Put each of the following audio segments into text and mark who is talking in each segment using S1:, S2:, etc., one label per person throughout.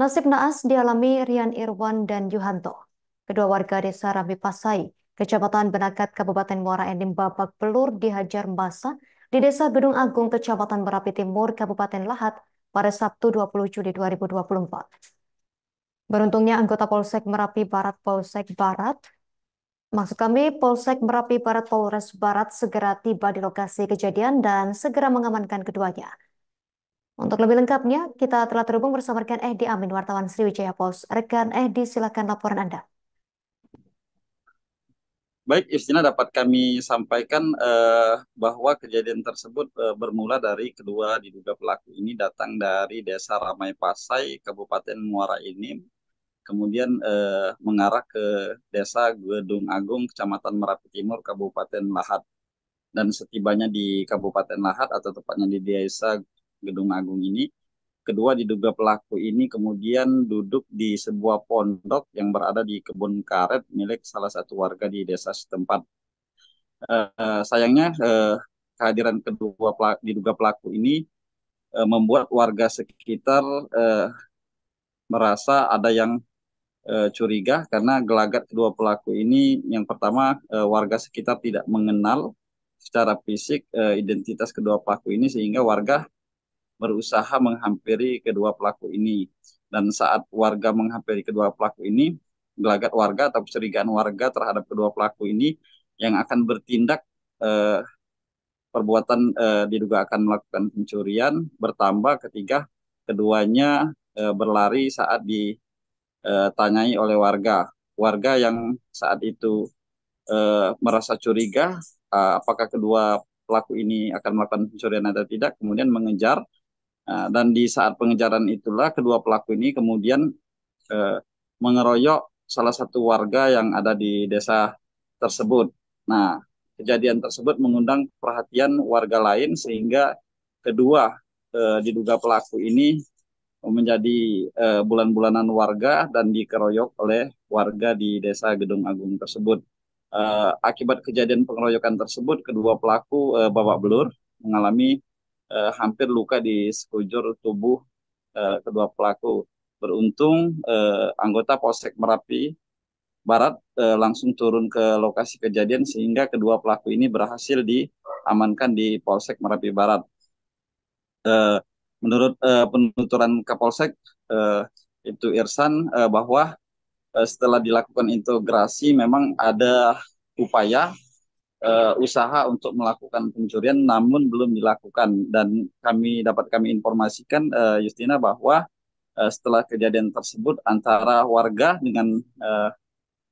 S1: Nasib naas dialami Rian Irwan dan Yuhanto, kedua warga desa Rambi Pasai, Kecamatan Benakat, Kabupaten Muara Enim, babak belur dihajar masa di desa Gedung Agung, Kecamatan Merapi Timur, Kabupaten Lahat pada Sabtu 20 Juli 2024. Beruntungnya anggota Polsek Merapi Barat Polsek Barat, maksud kami Polsek Merapi Barat Polres Barat segera tiba di lokasi kejadian dan segera mengamankan keduanya. Untuk lebih lengkapnya, kita telah terhubung bersama rekan Edi Amin, wartawan Sriwijaya Post. Rekan Edi, silakan laporan Anda.
S2: Baik, Istina dapat kami sampaikan eh, bahwa kejadian tersebut eh, bermula dari kedua diduga pelaku ini datang dari Desa Ramai Pasai, Kabupaten Muara Ini, kemudian eh, mengarah ke Desa Gedung Agung, Kecamatan Merapi Timur, Kabupaten Lahat. Dan setibanya di Kabupaten Lahat atau tepatnya di Desa Gedung Agung ini. Kedua diduga pelaku ini kemudian duduk di sebuah pondok yang berada di kebun karet milik salah satu warga di desa setempat. Uh, sayangnya uh, kehadiran kedua pelaku, diduga pelaku ini uh, membuat warga sekitar uh, merasa ada yang uh, curiga karena gelagat kedua pelaku ini yang pertama uh, warga sekitar tidak mengenal secara fisik uh, identitas kedua pelaku ini sehingga warga berusaha menghampiri kedua pelaku ini. Dan saat warga menghampiri kedua pelaku ini, gelagat warga atau kecurigaan warga terhadap kedua pelaku ini yang akan bertindak eh, perbuatan eh, diduga akan melakukan pencurian bertambah ketika keduanya eh, berlari saat ditanyai eh, oleh warga. Warga yang saat itu eh, merasa curiga eh, apakah kedua pelaku ini akan melakukan pencurian atau tidak, kemudian mengejar Nah, dan di saat pengejaran itulah kedua pelaku ini kemudian eh, mengeroyok salah satu warga yang ada di desa tersebut. Nah, kejadian tersebut mengundang perhatian warga lain sehingga kedua eh, diduga pelaku ini menjadi eh, bulan-bulanan warga dan dikeroyok oleh warga di desa Gedung Agung tersebut. Eh, akibat kejadian pengeroyokan tersebut, kedua pelaku eh, babak belur mengalami eh, hampir luka di sekujur tubuh eh, kedua pelaku. Beruntung eh, anggota Polsek Merapi Barat eh, langsung turun ke lokasi kejadian sehingga kedua pelaku ini berhasil diamankan di Polsek Merapi Barat. Eh, menurut eh, penuturan Kapolsek eh, itu Irsan eh, bahwa eh, setelah dilakukan integrasi memang ada upaya uh, usaha untuk melakukan pencurian namun belum dilakukan dan kami dapat kami informasikan uh, Justina bahwa uh, setelah kejadian tersebut antara warga dengan uh,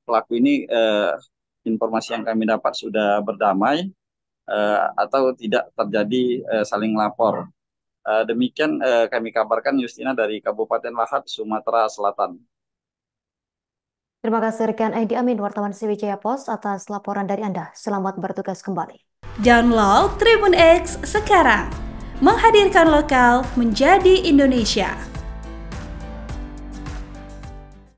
S2: pelaku ini uh, informasi yang kami dapat sudah berdamai uh, atau tidak terjadi uh, saling lapor. Uh, demikian uh, kami kabarkan Justina dari Kabupaten Lahat, Sumatera Selatan.
S1: Terima kasih rekan Edi Amin, wartawan Sriwijaya Pos atas laporan dari Anda. Selamat bertugas kembali. Download Tribun X sekarang. Menghadirkan lokal menjadi Indonesia.